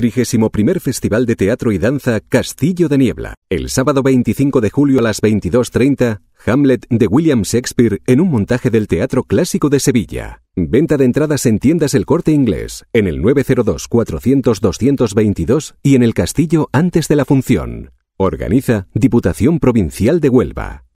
31 Festival de Teatro y Danza Castillo de Niebla. El sábado 25 de julio a las 22.30, Hamlet de William Shakespeare en un montaje del Teatro Clásico de Sevilla. Venta de entradas en tiendas El Corte Inglés, en el 902-400-222 y en el Castillo antes de la función. Organiza Diputación Provincial de Huelva.